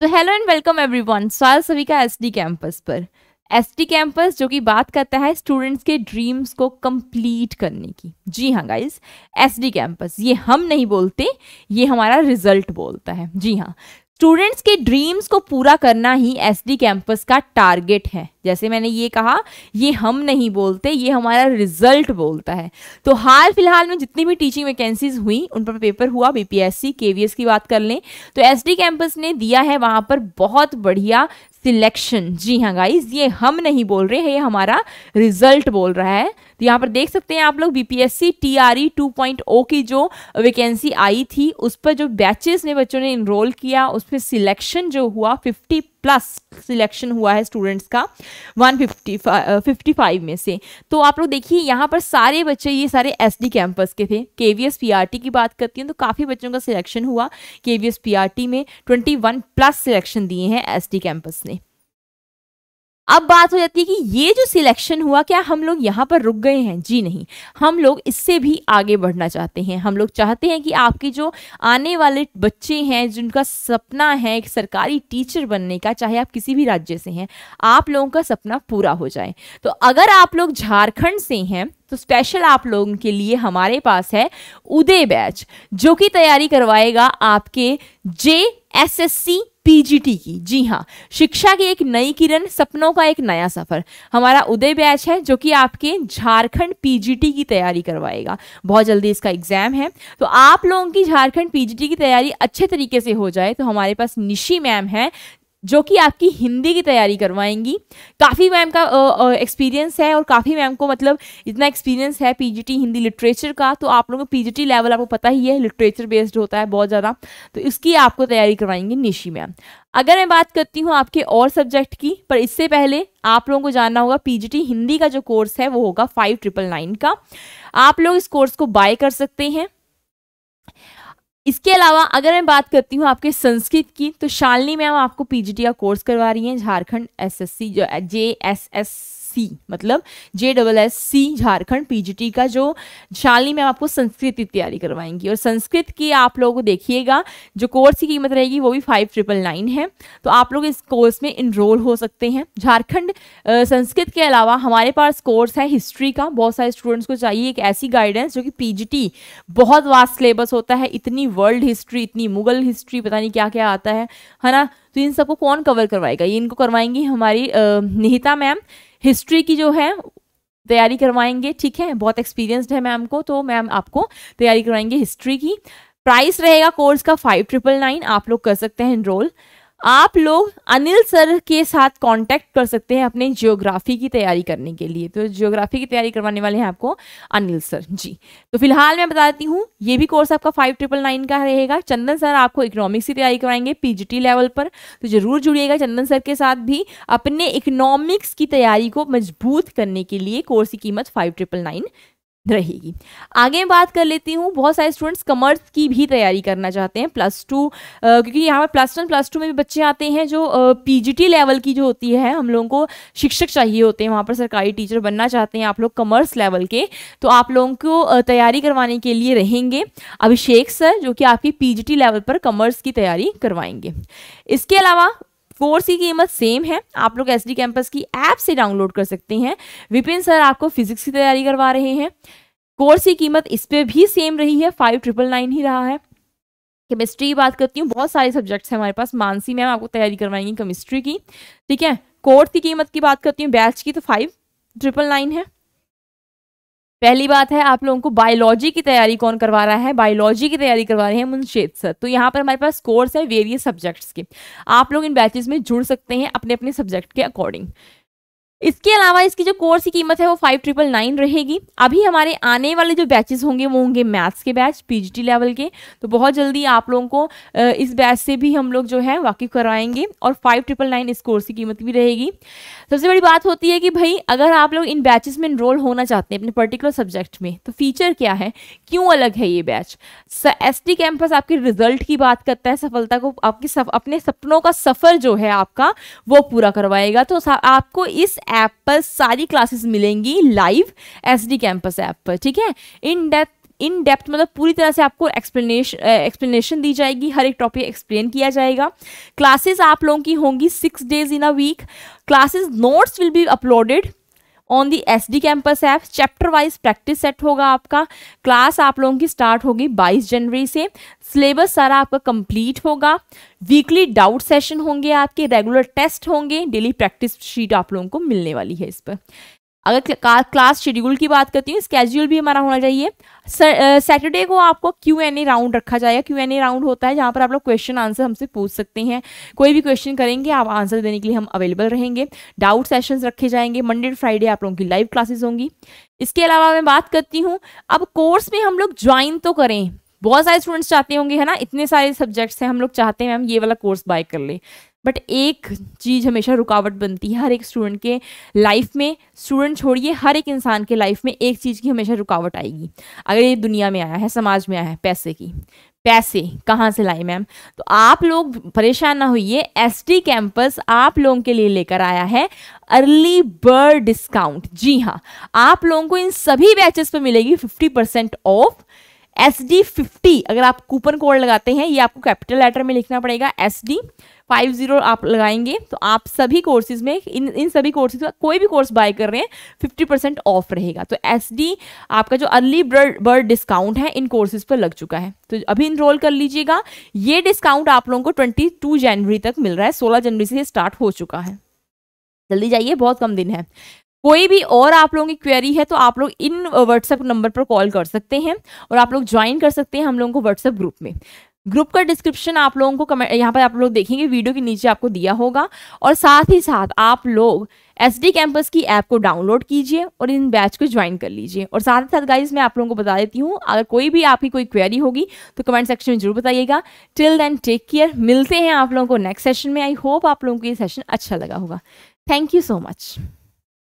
तो hello and welcome everyone स्वागत सभी का एसडी कैंपस पर एसडी कैंपस जो कि बात करता है स्टूडेंट्स के ड्रीम्स को कंप्लीट करने की जी हाँ गाइज एसडी कैंपस ये हम नहीं बोलते ये हमारा रिजल्ट बोलता है जी हाँ स्टूडेंट्स के ड्रीम्स को पूरा करना ही एस डी कैंपस का टारगेट है जैसे मैंने ये कहा ये हम नहीं बोलते ये हमारा रिजल्ट बोलता है तो हाल फिलहाल में जितनी भी टीचिंग वैकेंसीज हुई उन पर पेपर हुआ बीपीएससी केवीएस की बात कर लें तो एस डी कैंपस ने दिया है वहाँ पर बहुत बढ़िया सिलेक्शन जी हाँ गाइज ये हम नहीं बोल रहे हैं ये हमारा रिजल्ट बोल रहा है तो यहाँ पर देख सकते हैं आप लोग बीपीएससी टीआरई 2.0 की जो वैकेंसी आई थी उस पर जो बैचेस ने बच्चों ने इनरोल किया उस पर सिलेक्शन जो हुआ फिफ्टी प्लस सिलेक्शन हुआ है स्टूडेंट्स का 155 55 में से तो आप लोग देखिए यहाँ पर सारे बच्चे ये सारे एस कैंपस के थे के वी की बात करती हूँ तो काफ़ी बच्चों का सिलेक्शन हुआ के वी में 21 प्लस सिलेक्शन दिए हैं एस कैंपस ने अब बात हो जाती है कि ये जो सिलेक्शन हुआ क्या हम लोग यहाँ पर रुक गए हैं जी नहीं हम लोग इससे भी आगे बढ़ना चाहते हैं हम लोग चाहते हैं कि आपके जो आने वाले बच्चे हैं जिनका सपना है एक सरकारी टीचर बनने का चाहे आप किसी भी राज्य से हैं आप लोगों का सपना पूरा हो जाए तो अगर आप लोग झारखंड से हैं तो स्पेशल आप लोगों के लिए हमारे पास है उदय बैच जो कि तैयारी करवाएगा आपके J S S C PGT की जी हाँ शिक्षा की एक नई किरण सपनों का एक नया सफर हमारा उदय बैच है जो कि आपके झारखंड पीजीटी की तैयारी करवाएगा बहुत जल्दी इसका एग्जाम है तो आप लोगों की झारखंड पीजीटी की तैयारी अच्छे तरीके से हो जाए तो हमारे पास निशी मैम है जो कि आपकी हिंदी की तैयारी करवाएंगी काफ़ी मैम का एक्सपीरियंस है और काफ़ी मैम को मतलब इतना एक्सपीरियंस है पीजीटी हिंदी लिटरेचर का तो आप लोगों को पीजीटी लेवल आपको पता ही है लिटरेचर बेस्ड होता है बहुत ज़्यादा तो इसकी आपको तैयारी करवाएंगी निशी मैम अगर मैं बात करती हूँ आपके और सब्जेक्ट की पर इससे पहले आप लोगों को जानना होगा पीजीटी हिंदी का जो कोर्स है वो होगा फाइव ट्रिपल नाइन का आप लोग इस कोर्स को बाय कर सकते हैं इसके अलावा अगर मैं बात करती हूँ आपके संस्कृत की तो शालनी मैम आपको पीजीटी का कोर्स करवा रही हैं झारखंड एसएससी जो जे एस एस सी मतलब J double S C Jharkhand PGT का जो शाली मैम आपको संस्कृत की तैयारी करवाएंगी और संस्कृत की आप लोगों को देखिएगा जो कोर्स की कीमत रहेगी वो भी फाइव ट्रिपल नाइन है तो आप लोग इस कोर्स में इनरोल हो सकते हैं झारखंड संस्कृत के अलावा हमारे पास कोर्स है हिस्ट्री का बहुत सारे स्टूडेंट्स को चाहिए एक ऐसी गाइडेंस जो कि पी बहुत वास्ट सिलेबस होता है इतनी वर्ल्ड हिस्ट्री इतनी मुगल हिस्ट्री पता नहीं क्या क्या आता है है ना तो इन सबको कौन कवर करवाएगा ये इनको करवाएंगी हमारी निहिता मैम हिस्ट्री की जो है तैयारी करवाएंगे ठीक है बहुत एक्सपीरियंसड है मैम को तो मैम आपको तैयारी करवाएंगे हिस्ट्री की प्राइस रहेगा कोर्स का फाइव ट्रिपल नाइन आप लोग कर सकते हैं इनरोल आप लोग अनिल सर के साथ कांटेक्ट कर सकते हैं अपने जियोग्राफी की तैयारी करने के लिए तो जियोग्राफी की तैयारी करवाने वाले हैं आपको अनिल सर जी तो फिलहाल मैं बताती हूँ ये भी कोर्स आपका फाइव ट्रिपल नाइन का रहेगा चंदन सर आपको इकोनॉमिक्स की तैयारी करवाएंगे पीजीटी लेवल पर तो जरूर जुड़िएगा चंदन सर के साथ भी अपने इकोनॉमिक्स की तैयारी को मजबूत करने के लिए कोर्स की कीमत फाइव ट्रिपल नाइन रहेगी आगे बात कर लेती हूँ बहुत सारे स्टूडेंट्स कमर्स की भी तैयारी करना चाहते हैं प्लस टू क्योंकि यहाँ पर प्लस वन प्लस टू में भी बच्चे आते हैं जो पीजीटी लेवल की जो होती है हम लोगों को शिक्षक चाहिए होते हैं वहाँ पर सरकारी टीचर बनना चाहते हैं आप लोग कमर्स लेवल के तो आप लोगों को तैयारी करवाने के लिए रहेंगे अभिषेक सर जो कि आपकी पी लेवल पर कमर्स की तैयारी करवाएंगे इसके अलावा कोर्स की कीमत सेम है आप लोग एस कैंपस की ऐप से डाउनलोड कर सकते हैं विपिन सर आपको फिजिक्स की तैयारी करवा रहे हैं कोर्स की कीमत इस पर भी सेम रही है फाइव ट्रिपल नाइन ही रहा है केमिस्ट्री बात करती हूँ बहुत सारे सब्जेक्ट्स हैं हमारे पास मानसी मैम आपको तैयारी करवाएंगी केमिस्ट्री की ठीक है कोर्स की कीमत की बात करती हूँ बैच की तो फाइव ट्रिपल नाइन है पहली बात है आप लोगों को बायोलॉजी की तैयारी कौन करवा रहा है बायोलॉजी की तैयारी करवा रहे हैं मुंशेद सर तो यहाँ पर हमारे पास कोर्स है वेरियस सब्जेक्ट्स के आप लोग इन बैचेस में जुड़ सकते हैं अपने अपने सब्जेक्ट के अकॉर्डिंग इसके अलावा इसकी जो कोर्स की कीमत है वो फाइव ट्रिपल नाइन रहेगी अभी हमारे आने वाले जो बैचेस होंगे वो होंगे मैथ्स के बैच पीजीटी लेवल के तो बहुत जल्दी आप लोगों को इस बैच से भी हम लोग जो है वाकिफ करवाएंगे और फाइव ट्रिपल नाइन इस कोर्स की कीमत भी रहेगी सबसे बड़ी बात होती है कि भाई अगर आप लोग इन बैचेस में इनरोल होना चाहते हैं अपने पर्टिकुलर सब्जेक्ट में तो फीचर क्या है क्यों अलग है ये बैच एस टी कैंपस आपके रिजल्ट की बात करता है सफलता को आपके सफ, अपने सपनों का सफ़र जो है आपका वो पूरा करवाएगा तो आपको इस ऐप पर सारी क्लासेस मिलेंगी live S D campus app पर ठीक है इन डेप्थ इन डेप्थ मतलब पूरी तरह से आपको एक्सप्लेनेशन एक्सप्लेनेशन दी जाएगी हर एक टॉपिक एक्सप्लेन किया जाएगा क्लासेस आप लोगों की होंगी six days in a week classes notes will be uploaded on the S D campus app chapter wise practice set होगा आपका क्लास आप लोगों की स्टार्ट होगी 22 जनवरी से सिलेबस सारा आपका कंप्लीट होगा वीकली डाउट सेशन होंगे आपके रेगुलर टेस्ट होंगे डेली प्रैक्टिस शीट आप लोगों को मिलने वाली है इस पर अगर क्लास शेड्यूल की बात करती हूँ स्केड्यूल भी हमारा होना चाहिए सैटरडे को आपको क्यू एन ए राउंड रखा जाएगा क्यू एन ए राउंड होता है जहाँ पर आप लोग क्वेश्चन आंसर हमसे पूछ सकते हैं कोई भी क्वेश्चन करेंगे आप आंसर देने के लिए हम अवेलेबल रहेंगे डाउट सेशंस रखे जाएंगे मंडे टू फ्राइडे आप लोगों की लाइव क्लासेस होंगी इसके अलावा मैं बात करती हूँ अब कोर्स में हम लोग ज्वाइन तो करें बहुत सारे स्टूडेंट्स चाहते होंगे है ना इतने सारे सब्जेक्ट्स हैं हम लोग चाहते हैं मैम ये वाला कोर्स बाय कर ले बट एक चीज़ हमेशा रुकावट बनती है हर एक स्टूडेंट के लाइफ में स्टूडेंट छोड़िए हर एक इंसान के लाइफ में एक चीज़ की हमेशा रुकावट आएगी अगर ये दुनिया में आया है समाज में आया है पैसे की पैसे कहाँ से लाए मैम तो आप लोग परेशान ना होइए एस टी कैंपस आप लोगों के लिए लेकर आया है अर्ली बर्ड डिस्काउंट जी हाँ आप लोगों को इन सभी बैचेस पर मिलेगी fifty percent off S D fifty अगर आप कूपन कोड लगाते हैं ये आपको कैपिटल लेटर में लिखना पड़ेगा एस डी फाइव जीरो आप लगाएंगे तो आप सभी कोर्सेज में इन इन सभी कोर्सेज का कोई भी कोर्स बाय कर रहे हैं फिफ्टी परसेंट ऑफ रहेगा तो एस डी आपका जो अर्ली बर्ड बर्ड डिस्काउंट है इन कोर्सेज पर लग चुका है तो अभी इनरोल कर लीजिएगा ये डिस्काउंट आप लोगों को ट्वेंटी टू जनवरी तक मिल रहा है सोलह जनवरी से स्टार्ट हो चुका है जल्दी जाइए बहुत कम दिन है कोई भी और आप लोगों की क्वेरी है तो आप लोग इन व्हाट्सएप नंबर पर कॉल कर सकते हैं और आप लोग ज्वाइन कर सकते हैं हम लोगों को व्हाट्सएप ग्रुप में ग्रुप का डिस्क्रिप्शन आप लोगों को कमेंट यहाँ पर आप लोग देखेंगे वीडियो के नीचे आपको दिया होगा और साथ ही साथ आप लोग एस डी कैंपस की ऐप को डाउनलोड कीजिए और इन बैच को ज्वाइन कर लीजिए और साथ ही साथ गाइज मैं आप लोगों को बता देती हूँ अगर कोई भी आपकी कोई क्वेरी होगी तो कमेंट सेक्शन में जरूर बताइएगा टिल देन टेक केयर मिलते हैं आप लोगों को नेक्स्ट सेशन में आई होप आप लोगों को ये सेशन अच्छा लगा होगा थैंक यू सो मच